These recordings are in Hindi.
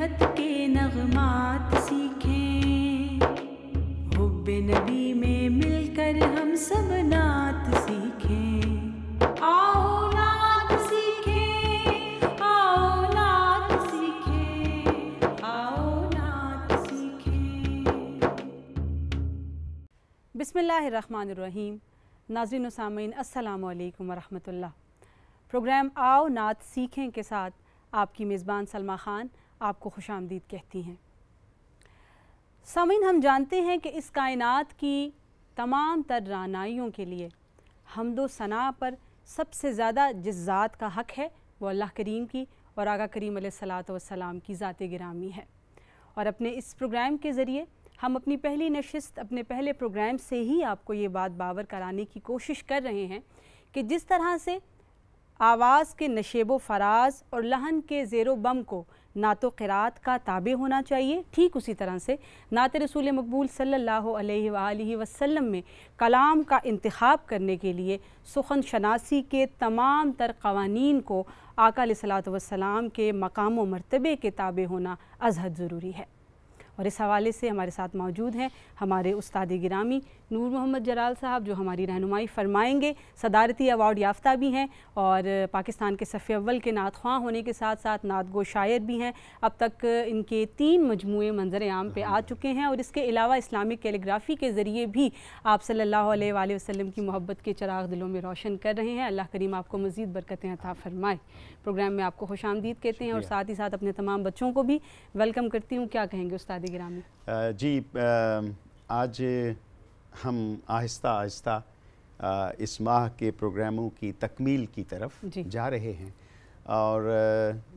बेहद के नगमात सीखें हुब नबी में मिलकर हम सब नात सीखें आओ नात सीखें आओ नात सीखें आओ नात सीखें बिस्मिल्लाहिर्रहमानिर्रहीम नाजरीन सामीन असलकम वरहमतुल्लाह प्रोग्राम आओ नात सीखें के साथ आपकी मेज़बान सलमा ख़ान आपको खुश आमदीद कहती हैं सामिन हम जानते हैं कि इस कायनात की तमाम तर रानाइयों के लिए हमदो सना पर सबसे ज़्यादा जिस ज़ात का हक़ है वो अल्लाह करीम की और आगा करीम सलाम की ज़ात गिरामी है और अपने इस प्रोग्राम के ज़रिए हम अपनी पहली नशस्त अपने पहले प्रोग्राम से ही आपको ये बात बावर कराने की कोशिश कर रहे हैं कि जिस तरह से आवाज़ के नशेब फराज और लहन के ज़ेरो बम को ना तो क़रात का ताबे होना चाहिए ठीक उसी तरह से नात रसूल मकबूल सल्ला वसम में कलाम का इंतखब करने के लिए सुखन शनासी के तमाम तर कवानीन को आकाल सलात वसलाम के मकाम व मरतबे के ताबे होना अजहद ज़रूरी है और इस हवाले से हमारे साथ मौजूद हैं हमारे उस्ताद गिरामी नूर मोहम्मद जलाल साहब जो हमारी रहनुमाई फरमाएंगे सदारती अवार्ड याफ्ता भी हैं और पाकिस्तान के सफ़ी अव्वल के नात ख्वाह होने के साथ साथ नात गो शायर भी हैं अब तक इनके तीन मजमू मंजर आम पे आ चुके हैं और इसके अलावा इस्लामिक कैलीग्राफी के ज़रिए भी आप सल्ला वसलम की मोहब्बत के चराग दिलों में रोशन कर रहे हैं अल्लाह करीम आपको मज़ीद बरकतें अता फरमाए प्रोग्राम में आपको खुश आमदीद कहते हैं और साथ ही साथ अपने तमाम बच्चों को भी वेलकम करती हूँ क्या कहेंगे उस्ताद अजीज़ जी आज हम आहिस्ता आहिस्ता इस माह के प्रोग्रामों की तकमील की तरफ जा रहे हैं और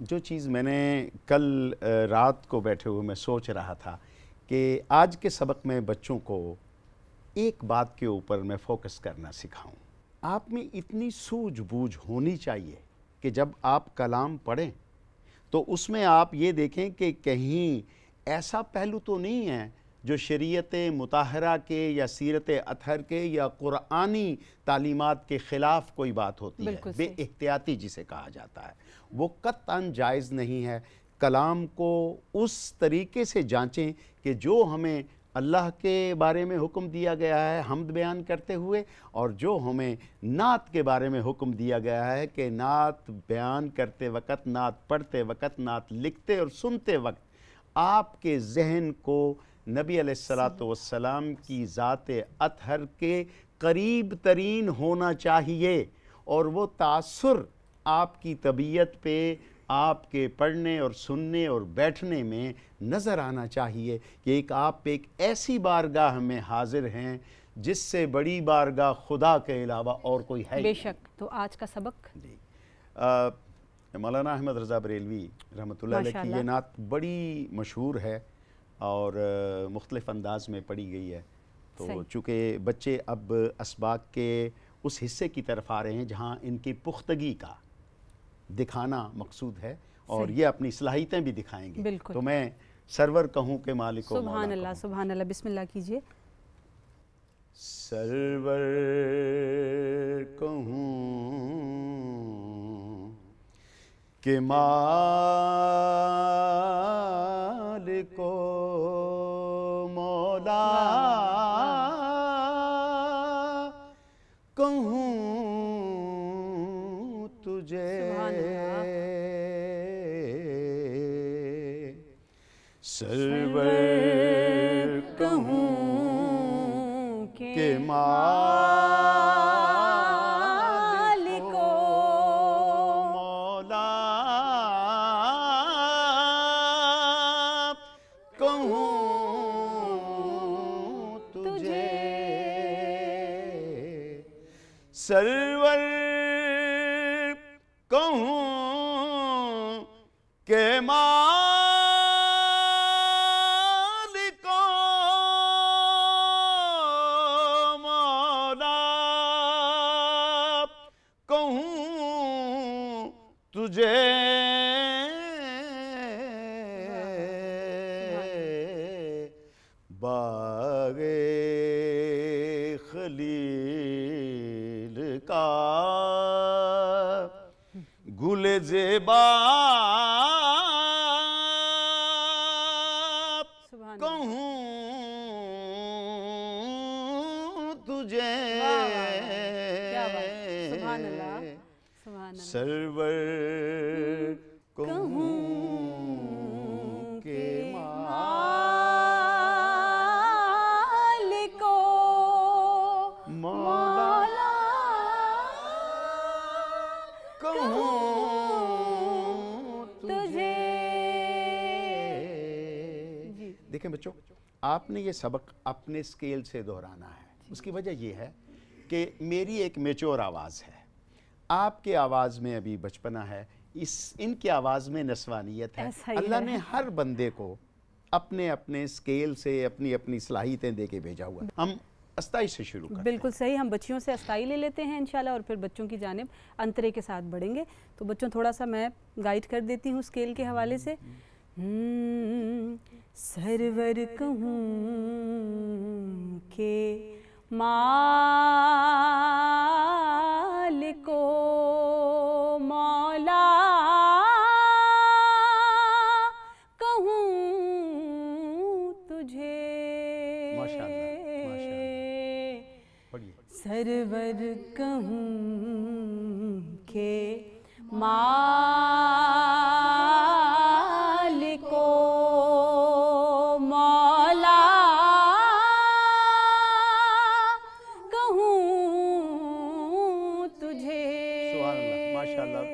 जो चीज़ मैंने कल रात को बैठे हुए मैं सोच रहा था कि आज के सबक में बच्चों को एक बात के ऊपर मैं फोकस करना सिखाऊं। आप में इतनी सूझबूझ होनी चाहिए कि जब आप कलाम पढ़ें तो उसमें आप ये देखें कि कहीं ऐसा पहलू तो नहीं है जो शरीयत मुताहरा के या सीरत अतहर के या क़ुरानी तालीमत के ख़िलाफ़ कोई बात होती है बे एहतियाती जिसे कहा जाता है वो कत्ता जायज़ नहीं है कलाम को उस तरीके से जांचें कि जो हमें अल्लाह के बारे में हुक्म दिया गया है हमद बयान करते हुए और जो हमें नात के बारे में हुक्म दिया गया है कि नात बयान करते वक्त नात पढ़ते वक्त नात लिखते और सुनते वक्त आपके जहन को नबी अलैहिस्सलाम की ज़ात अतहर के करीब तरीन होना चाहिए और वो तासर आपकी तबीयत पे आपके पढ़ने और सुनने और बैठने में नज़र आना चाहिए कि एक आप एक ऐसी बारगाह में हाजिर हैं जिससे बड़ी बारगाह खुदा के अलावा और कोई है बेशक तो आज का सबक जी मौलाना अहमद रज़ा बरेलवी रहमत की ये नात बड़ी मशहूर है और मुख्तलिफ अंदाज में पढ़ी गई है तो चूँकि बच्चे अब इसबाक के उस हिस्से की तरफ आ रहे हैं जहाँ इनकी पुख्तगी का दिखाना मकसूद है और ये अपनी सलाहितें भी दिखाएंगे तो मैं सरवर कहूँ के मालिक सुबहान अल्लाह सुबहान अल्लाह बिस्मिल्लाह कीजिए सरवर कहूँ que más कहूँ तुझे बागे खलील का गुल जेबा कहूँ तुझे सरवर कहूँ के मालिको मौला तुझे देखें बच्चों आपने ये सबक अपने स्केल से दोहराना है उसकी वजह यह है कि मेरी एक मेच्योर आवाज़ है आपके आवाज़ में अभी बचपना है इस इनकी आवाज़ में नस्वानियत है अल्लाह ने हर बंदे को अपने अपने स्केल से अपनी अपनी सलाहियतें दे के भेजा हुआ हम अस्थाई से शुरू करते बिल्कुल सही हम बच्चियों से अस्थाई ले लेते हैं इंशाल्लाह और फिर बच्चों की जानब अंतरे के साथ बढ़ेंगे तो बच्चों थोड़ा सा मैं गाइड कर देती हूँ स्केल के हवाले से हम्म, सरवर कहूँ के माँ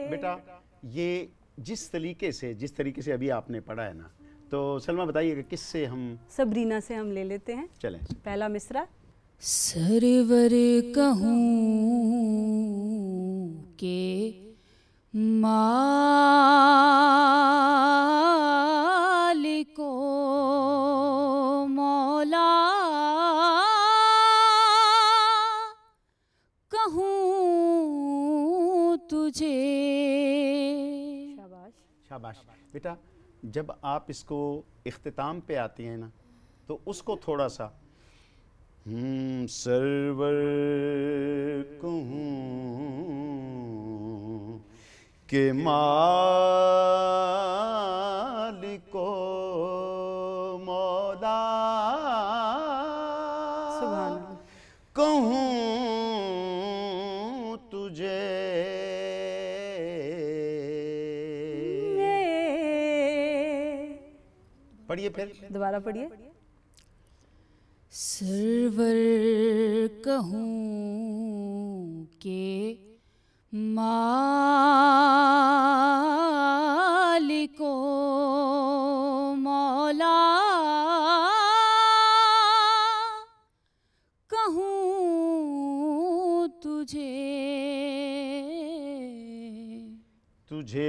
बेटा ये जिस तरीके से जिस तरीके से अभी आपने पढ़ा है ना तो सलमा बताइएगा से हम सबरीना से हम ले लेते हैं चलें पहला मिसरा सरवर कहूँ के मौला कहूँ तुझे शाबाश शाबाश बेटा जब आप इसको इख्तिताम पे आती हैं ना तो उसको थोड़ा सा हम्म, सरवर कहूँ के मालिको मौला कहूँ तुझे पढ़िए फिर दोबारा पढ़िए सर्वर कहूँ के मालिको मौला कहूँ तुझे तुझे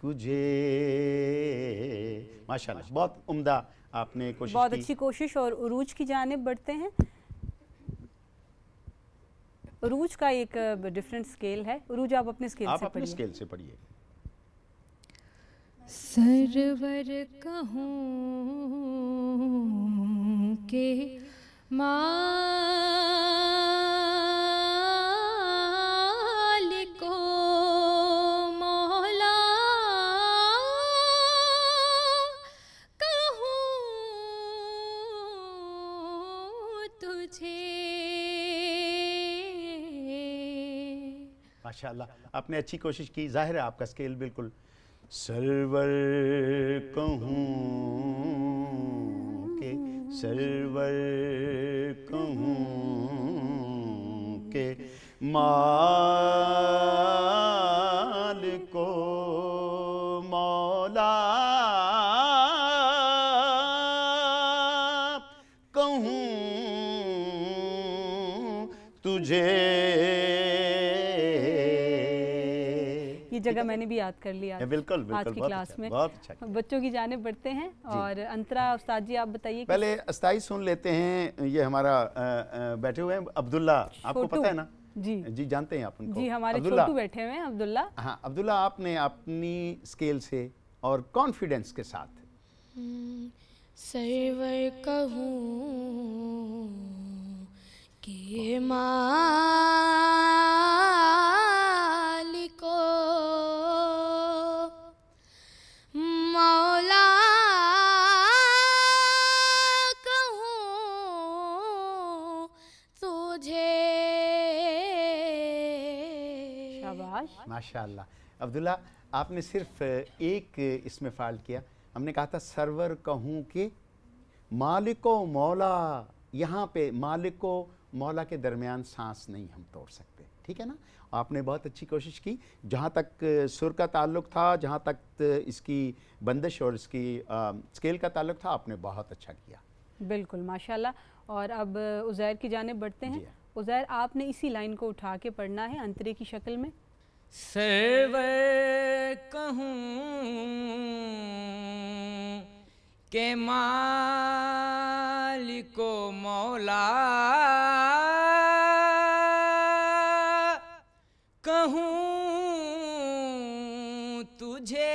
तुझे माशाल्लाह बहुत उम्दा आपने कोशिश बहुत अच्छी कोशिश और उरूज की जानब बढ़ते हैं रूज का एक डिफरेंट स्केल है रूज आप अपने स्केल आप से अपने स्केल से पढ़िए सरवर कहूँ के माँ माशा आपने अच्छी कोशिश की जाहिर है आपका स्केल बिल्कुल सरवर कहूँ के सरवर कहूँ के माल को मौला वगैरह मैंने भी याद कर लिया बिल्कुल आज की क्लास अच्छा, में अच्छा बच्चों की जाने बढ़ते हैं और अंतरा उस्ताद जी आप बताइए पहले अस्थाई सुन लेते हैं ये हमारा बैठे हुए हैं अब्दुल्ला आपको पता है ना जी जी जानते हैं आप उनको जी हमारे छोटू बैठे हुए हैं अब्दुल्ला हाँ अब्दुल्ला आपने अपनी स्केल से और कॉन्फिडेंस के साथ हम्म, सरवर कहूँ के माँ शाबाश माशाल्लाह अब्दुल्ला आपने सिर्फ एक इसमें फाल किया हमने कहा था सरवर कहूँ कि मालिको मौला यहाँ पे मालिको मौला के दरमियान सांस नहीं हम तोड़ सकते ठीक है ना आपने बहुत अच्छी कोशिश की जहाँ तक सुर का ताल्लुक था जहाँ तक इसकी बंदिश और इसकी आ, स्केल का ताल्लुक था आपने बहुत अच्छा किया बिल्कुल माशाल्लाह और अब उजैर की जानब बढ़ते हैं उज़ैर आपने इसी लाइन को उठा के पढ़ना है अंतरे की शक्ल में से वे के मालिको मौला कहूँ तुझे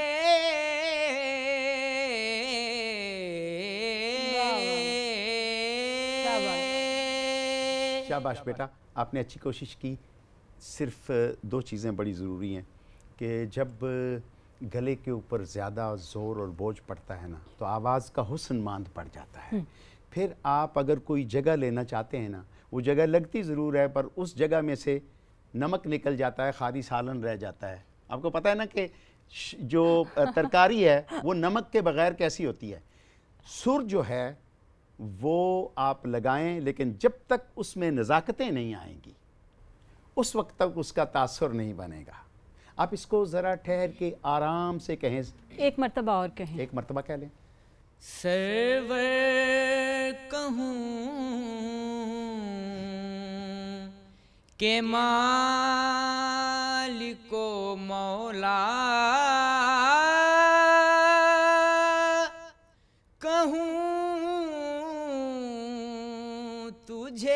शाबाश बेटा आपने अच्छी कोशिश की सिर्फ दो चीज़ें बड़ी ज़रूरी हैं कि जब गले के ऊपर ज़्यादा ज़ोर और बोझ पड़ता है ना तो आवाज़ का हुसन मांद पड़ जाता है हम्म। फिर आप अगर कोई जगह लेना चाहते हैं ना वो जगह लगती ज़रूर है पर उस जगह में से नमक निकल जाता है खारी सालन रह जाता है आपको पता है ना कि जो तरकारी है वो नमक के बगैर कैसी होती है सुर जो है वो आप लगाएं लेकिन जब तक उसमें नज़ाकतें नहीं आएंगी उस वक्त तक उसका तासर नहीं बनेगा आप इसको ज़रा ठहर के आराम से कहें एक मरतबा और कहें एक मरतबा कह लें से कहूँ के मालिको मौला तुझे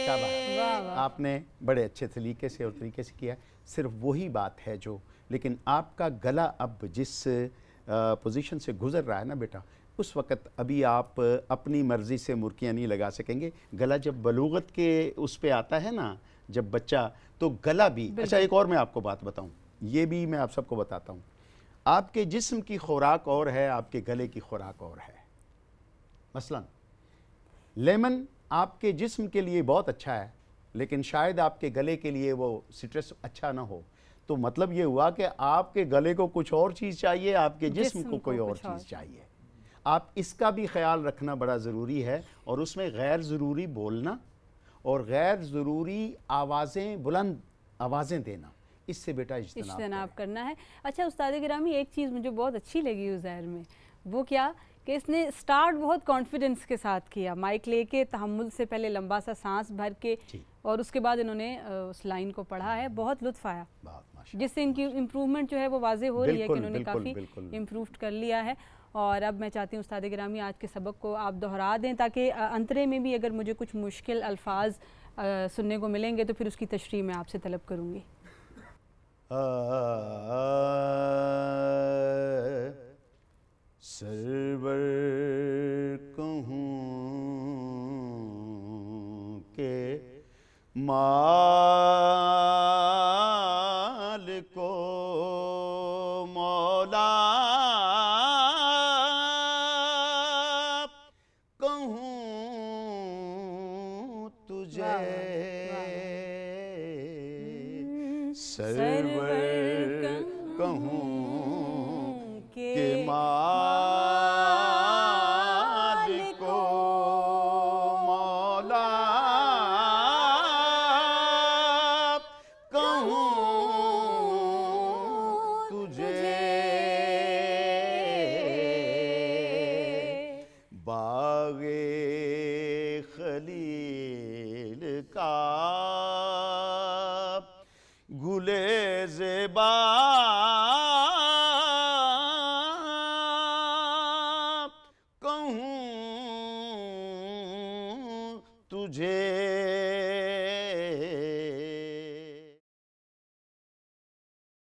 आपने बड़े अच्छे तरीके से और तरीके से किया सिर्फ वही बात है जो लेकिन आपका गला अब जिस पोजीशन से गुजर रहा है ना बेटा उस वक्त अभी आप अपनी मर्ज़ी से मुर्कियाँ नहीं लगा सकेंगे गला जब बलूगत के उस पर आता है ना जब बच्चा तो गला भी अच्छा एक और मैं आपको बात बताऊँ ये भी मैं आप सबको बताता हूँ आपके जिस्म की खुराक और है आपके गले की खुराक और है मसलन लेमन आपके जिस्म के लिए बहुत अच्छा है लेकिन शायद आपके गले के लिए वो सिट्रस अच्छा ना हो तो मतलब ये हुआ कि आपके गले को कुछ और चीज़ चाहिए आपके जिस्म को कोई और चीज़ चाहिए आप इसका भी ख्याल रखना बड़ा ज़रूरी है और उसमें गैर ज़रूरी बोलना और गैर ज़रूरी आवाज़ें बुलंद आवाज़ें देना इससे बेटा इज्तनाब करना है अच्छा उस्ताद ग्रामी एक चीज़ मुझे बहुत अच्छी लगी उस ज़हर में वो क्या कि इसने स्टार्ट बहुत कॉन्फिडेंस के साथ किया माइक लेके तहमुल से पहले लंबा सा सांस भर के और उसके बाद इन्होंने उस लाइन को पढ़ा है बहुत लुत्फ आया जिससे इनकी इम्प्रूवमेंट जो है वो वाजे हो रही है कि इन्होंने काफ़ी इम्प्रूव कर लिया है और अब मैं चाहती हूँ उस्ताद ग्रामी आज के सबक को आप दोहरा दें ताकि अंतरे में भी अगर मुझे कुछ मुश्किल अल्फाज सुनने को मिलेंगे तो फिर उसकी तशरी मैं आपसे तलब करूँगी सरवर कहूँ के माँ Server